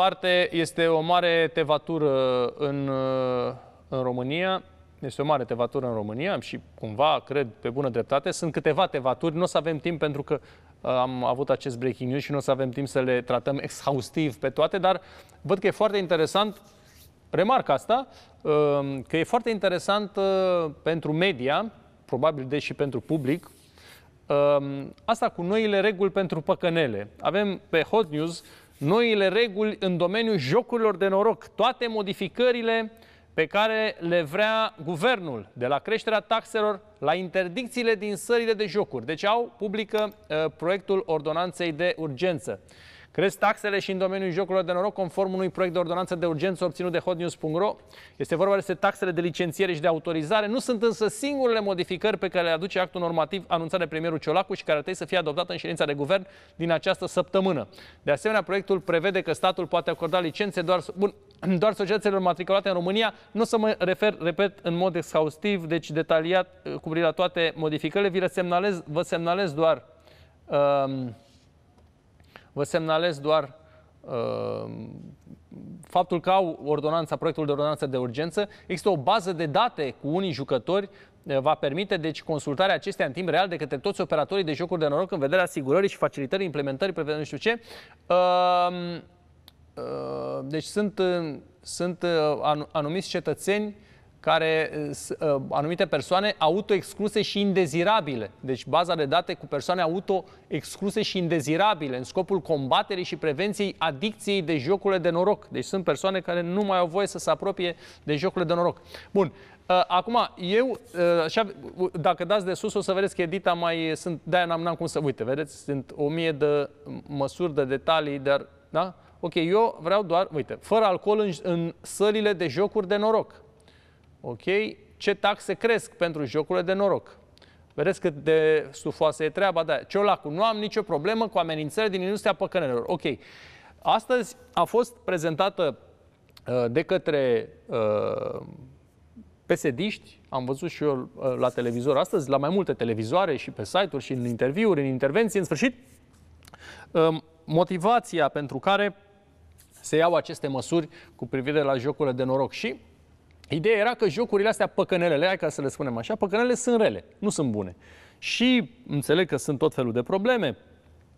parte, este o mare tevatură în, uh, în România. Este o mare tevatură în România și cumva, cred, pe bună dreptate, sunt câteva tevaturi. Nu o să avem timp pentru că uh, am avut acest breaking news și nu o să avem timp să le tratăm exhaustiv pe toate, dar văd că e foarte interesant, remarc asta, uh, că e foarte interesant pentru media, probabil deși pentru public, asta cu noile reguli pentru păcănele. Avem pe Hot News noile reguli în domeniul jocurilor de noroc, toate modificările pe care le vrea guvernul, de la creșterea taxelor la interdicțiile din sările de jocuri. Deci au publică uh, proiectul ordonanței de urgență. Cresc taxele și în domeniul jocurilor de noroc conform unui proiect de ordonanță de urgență obținut de hotnews.ro. Este vorba despre taxele de licențiere și de autorizare. Nu sunt însă singurele modificări pe care le aduce actul normativ anunțat de premierul Ciolacu și care trebuie să fie adoptat în ședința de guvern din această săptămână. De asemenea, proiectul prevede că statul poate acorda licențe doar, bun, doar societăților matriculate în România. Nu să mă refer, repet, în mod exhaustiv, deci detaliat eh, cu privire la toate modificările. Vi le semnalez, vă semnalez doar Uh, Vă semnalez doar uh, faptul că au ordonanța, proiectul de ordonanță de urgență. Există o bază de date cu unii jucători uh, va permite deci consultarea acestea în timp real de către toți operatorii de jocuri de noroc în vederea asigurării și facilitării implementării pe nu știu ce. Uh, uh, deci sunt, uh, sunt uh, anumiți cetățeni care uh, anumite persoane autoexcluse și indezirabile. Deci baza de date cu persoane autoexcluse și indezirabile în scopul combaterii și prevenției adicției de jocurile de noroc. Deci sunt persoane care nu mai au voie să se apropie de jocurile de noroc. Bun. Uh, acum, eu, uh, așa, dacă dați de sus, o să vedeți că edita mai sunt, de-aia n-am, n-am cum să, uite, vedeți, sunt o mie de măsuri, de detalii, dar, da? Ok, eu vreau doar, uite, fără alcool în, în sălile de jocuri de noroc Ok? Ce taxe cresc pentru jocurile de noroc? Vedeți cât de stufoasă e treaba? Da, Ciolacu, nu am nicio problemă cu amenințări din industria păcănelor. Ok. Astăzi a fost prezentată uh, de către uh, pesediști, am văzut și eu uh, la televizor astăzi, la mai multe televizoare și pe site-uri și în interviuri, în intervenții, în sfârșit, um, motivația pentru care se iau aceste măsuri cu privire la jocurile de noroc și Ideea era că jocurile astea, păcănelele, hai ca să le spunem așa, păcănelele sunt rele, nu sunt bune. Și înțeleg că sunt tot felul de probleme,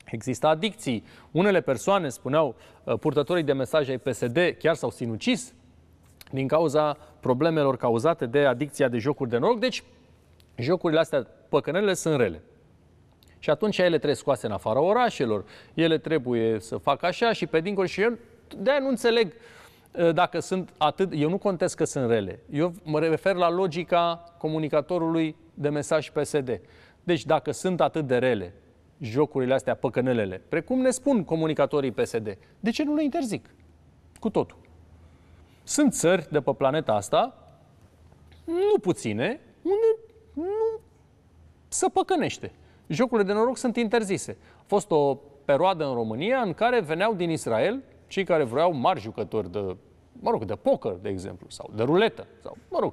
Există adicții. Unele persoane, spuneau uh, purtătorii de mesaje ai PSD, chiar s-au sinucis din cauza problemelor cauzate de adicția de jocuri de noroc. Deci, jocurile astea, păcănelele, sunt rele. Și atunci ele trebuie scoase în afara orașelor, ele trebuie să facă așa și pe dincolo și eu de nu înțeleg Eh, dacă sunt atât, eu nu contest că sunt rele. Eu mă refer la logica comunicatorului de mesaj PSD. Deci dacă sunt atât de rele jocurile astea, păcănelele, precum ne spun comunicatorii PSD, de ce nu le interzic? Cu totul. Sunt țări de pe planeta asta, nu puține, unde nu se păcănește. Jocurile de noroc sunt interzise. A fost o perioadă în România în care veneau din Israel cei care vreau mari jucători de, mă rog, de poker, de exemplu, sau de ruletă, sau, mă rog.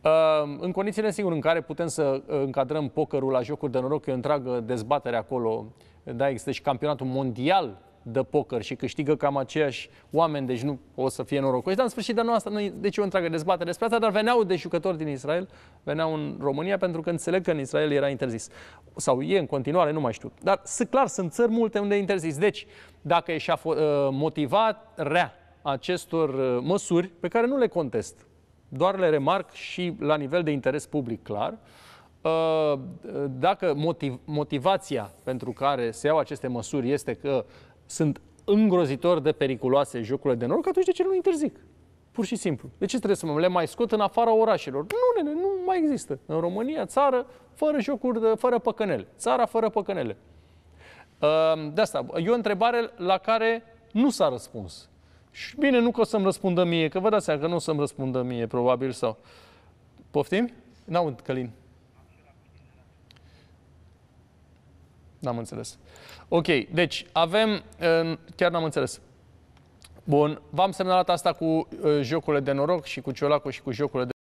Ehm, în condițiile, sigur, în care putem să uh, încadrăm pokerul la jocuri de noroc, e o întreagă dezbatere acolo, da, există și campionatul mondial de poker și câștigă cam aceiași oameni, deci nu o să fie norocoși. Dar în sfârșit, dar nu asta, nu, deci o întreagă dezbatere despre asta, dar veneau de jucători din Israel, veneau în România pentru că înțeleg că în Israel era interzis. Sau e în continuare, nu mai știu. Dar clar, sunt țări multe unde e interzis. Deci, dacă ești uh, rea acestor uh, măsuri, pe care nu le contest, doar le remarc și la nivel de interes public clar, uh, dacă motiv, motivația pentru care se iau aceste măsuri este că sunt îngrozitor de periculoase jocurile de noroc, atunci de ce nu interzic? Pur și simplu. De ce trebuie să mă le mai scot în afara orașelor? Nu, nene, nu mai există. În România, țară fără jocuri, de, fără păcănele. Țara fără păcănele. Ehm, de asta, e o întrebare la care nu s-a răspuns. Și bine, nu că o să-mi răspundă mie, că vă dați seama că nu o să-mi răspundă mie, probabil, sau... Poftim? N-aud, Călin. N-am înțeles. Ok, deci avem... Chiar n-am înțeles. Bun, v-am semnalat asta cu uh, jocurile de noroc și cu ciolacul și cu jocurile de